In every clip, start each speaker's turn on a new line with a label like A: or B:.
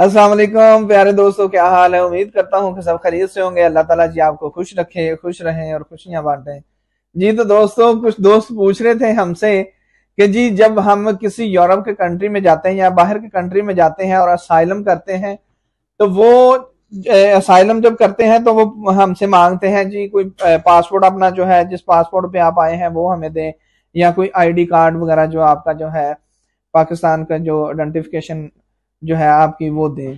A: असलम प्यारे दोस्तों क्या हाल है उम्मीद करता हूँ कि सब खरीद से होंगे अल्लाह ताला जी आपको खुश रखे खुश रहें और खुशियां बांटे जी तो दोस्तों कुछ दोस्त पूछ रहे थे हमसे कि जी जब हम किसी यूरोप के कंट्री में जाते हैं या बाहर के कंट्री में जाते हैं और असाइलम करते हैं तो वो असाइलम जब करते हैं तो वो हमसे मांगते हैं जी कोई पासपोर्ट अपना जो है जिस पासपोर्ट पे आप आए हैं वो हमें दें या कोई आईडी कार्ड वगैरह जो आपका जो है पाकिस्तान का जो आइडेंटिफिकेशन जो है आपकी वो दें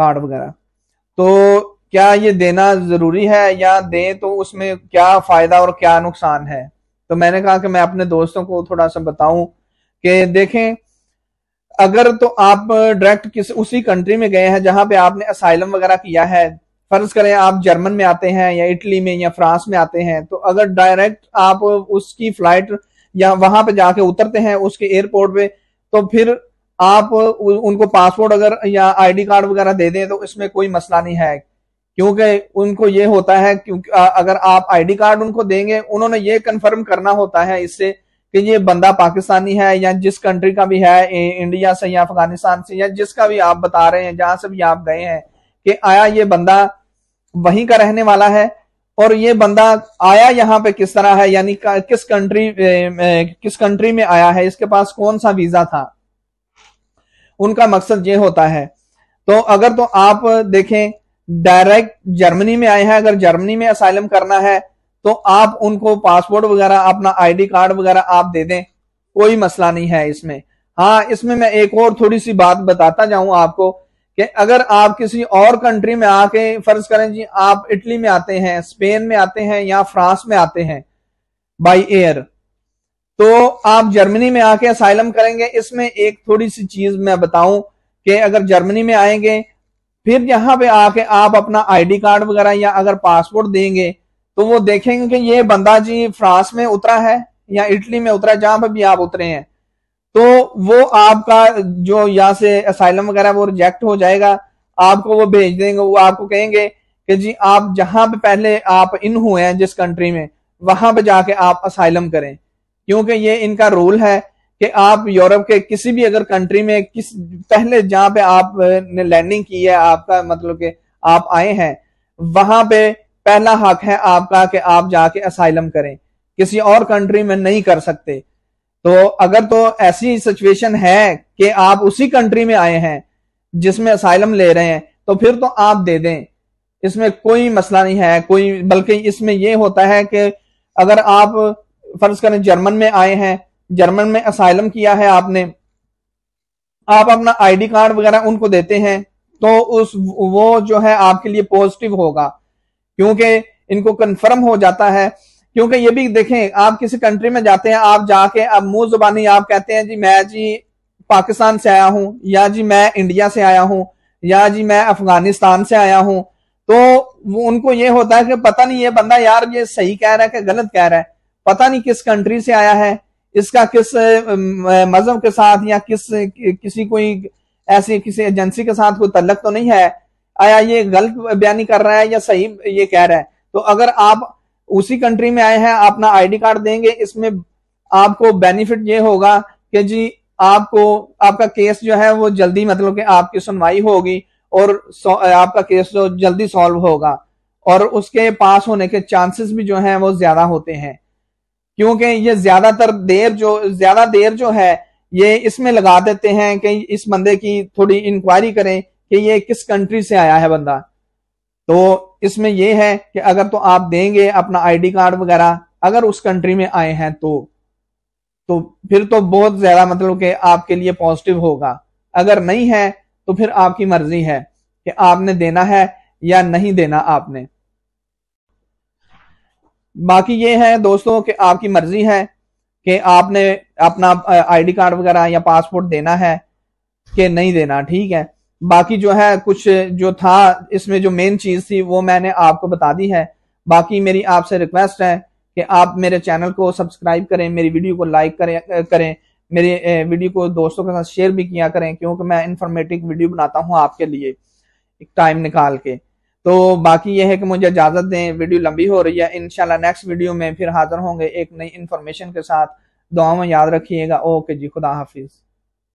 A: कार्ड वगैरह तो क्या ये देना जरूरी है या दें तो उसमें क्या फायदा और क्या नुकसान है तो मैंने कहा कि मैं अपने दोस्तों को थोड़ा सा बताऊं कि देखें अगर तो आप डायरेक्ट किस उसी कंट्री में गए हैं जहां पे आपने असाइलम वगैरह किया है फर्ज करें आप जर्मन में आते हैं या इटली में या फ्रांस में आते हैं तो अगर डायरेक्ट आप उसकी फ्लाइट या वहां पे जाके उतरते हैं उसके एयरपोर्ट पे तो फिर आप उनको पासपोर्ट अगर या आईडी कार्ड वगैरह दे दें तो इसमें कोई मसला नहीं है क्योंकि उनको ये होता है क्योंकि अगर आप आईडी कार्ड उनको देंगे उन्होंने ये कंफर्म करना होता है इससे कि ये बंदा पाकिस्तानी है या जिस कंट्री का भी है इंडिया से या अफगानिस्तान से या जिसका भी आप बता रहे हैं जहां से भी आप गए हैं कि आया ये बंदा वहीं का रहने वाला है और ये बंदा आया यहाँ पे किस तरह है यानी किस कंट्री किस कंट्री में आया है इसके पास कौन सा वीजा था उनका मकसद ये होता है तो अगर तो आप देखें डायरेक्ट जर्मनी में आए हैं अगर जर्मनी में असाइलम करना है तो आप उनको पासपोर्ट वगैरह अपना आईडी कार्ड वगैरह आप दे दें कोई मसला नहीं है इसमें हाँ इसमें मैं एक और थोड़ी सी बात बताता जाऊं आपको कि अगर आप किसी और कंट्री में आके फर्ज करें जी आप इटली में आते हैं स्पेन में आते हैं या फ्रांस में आते हैं बाई एयर तो आप जर्मनी में आके असाइलम करेंगे इसमें एक थोड़ी सी चीज मैं बताऊं कि अगर जर्मनी में आएंगे फिर यहां पे आके आप अपना आईडी कार्ड वगैरह या अगर पासपोर्ट देंगे तो वो देखेंगे कि ये बंदा जी फ्रांस में उतरा है या इटली में उतरा है जहां पर भी आप उतरे हैं तो वो आपका जो यहाँ से असाइलम वगैरह वो रिजेक्ट हो जाएगा आपको वो भेज देंगे वो आपको कहेंगे कि जी आप जहां पे पहले आप इन हुए हैं जिस कंट्री में वहां पे जाके आप असाइलम करें क्योंकि ये इनका रूल है कि आप यूरोप के किसी भी अगर कंट्री में किस पहले जहां पे आप ने लैंडिंग की है आपका मतलब कि आप आए हैं वहां पे पहला हक है आपका कि आप जाके असाइलम करें किसी और कंट्री में नहीं कर सकते तो अगर तो ऐसी सिचुएशन है कि आप उसी कंट्री में आए हैं जिसमें असाइलम ले रहे हैं तो फिर तो आप दे दें इसमें कोई मसला नहीं है कोई बल्कि इसमें यह होता है कि अगर आप फर्ज करें जर्मन में आए हैं जर्मन में असाइलम किया है आपने आप अपना आईडी कार्ड वगैरह उनको देते हैं तो उस वो जो है आपके लिए पॉजिटिव होगा क्योंकि इनको कंफर्म हो जाता है क्योंकि ये भी देखें आप किसी कंट्री में जाते हैं आप जाके अब मुंह जुबानी आप कहते हैं जी मैं जी पाकिस्तान से आया हूं या जी मैं इंडिया से आया हूं या जी मैं अफगानिस्तान से आया हूं तो वो उनको ये होता है कि पता नहीं ये बंदा यार ये सही कह रहा है कि गलत कह रहा है पता नहीं किस कंट्री से आया है इसका किस मजहब के साथ या किस किसी कोई ऐसी किसी एजेंसी के साथ कोई तल्लक तो नहीं है आया ये गलत बयानी कर रहा है या सही ये कह रहा है तो अगर आप उसी कंट्री में आए हैं अपना आईडी कार्ड देंगे इसमें आपको बेनिफिट ये होगा कि जी आपको आपका केस जो है वो जल्दी मतलब कि आपकी सुनवाई होगी और आपका केस जो जल्दी सॉल्व होगा और उसके पास होने के चांसेस भी जो है वो ज्यादा होते हैं क्योंकि ये ज्यादातर देर जो ज्यादा देर जो है ये इसमें लगा देते हैं कि इस बंदे की थोड़ी इंक्वायरी करें कि ये किस कंट्री से आया है बंदा तो इसमें ये है कि अगर तो आप देंगे अपना आईडी कार्ड वगैरह अगर उस कंट्री में आए हैं तो तो फिर तो बहुत ज्यादा मतलब कि आपके लिए पॉजिटिव होगा अगर नहीं है तो फिर आपकी मर्जी है कि आपने देना है या नहीं देना आपने बाकी ये है दोस्तों कि आपकी मर्जी है कि आपने अपना आईडी कार्ड वगैरह या पासपोर्ट देना है कि नहीं देना ठीक है बाकी जो है कुछ जो था इसमें जो मेन चीज थी वो मैंने आपको बता दी है बाकी मेरी आपसे रिक्वेस्ट है कि आप मेरे चैनल को सब्सक्राइब करें मेरी वीडियो को लाइक करें करें मेरी वीडियो को दोस्तों के साथ शेयर भी किया करें क्योंकि मैं इंफॉर्मेटिव वीडियो बनाता हूं आपके लिए एक टाइम निकाल के तो बाकी यह है कि मुझे इजाजत दें वीडियो लंबी हो रही है इनशाला नेक्स्ट वीडियो में फिर हाजिर होंगे एक नई इन्फॉर्मेशन के साथ दुआ में याद रखिएगा ओके जी खुदा हाफिज़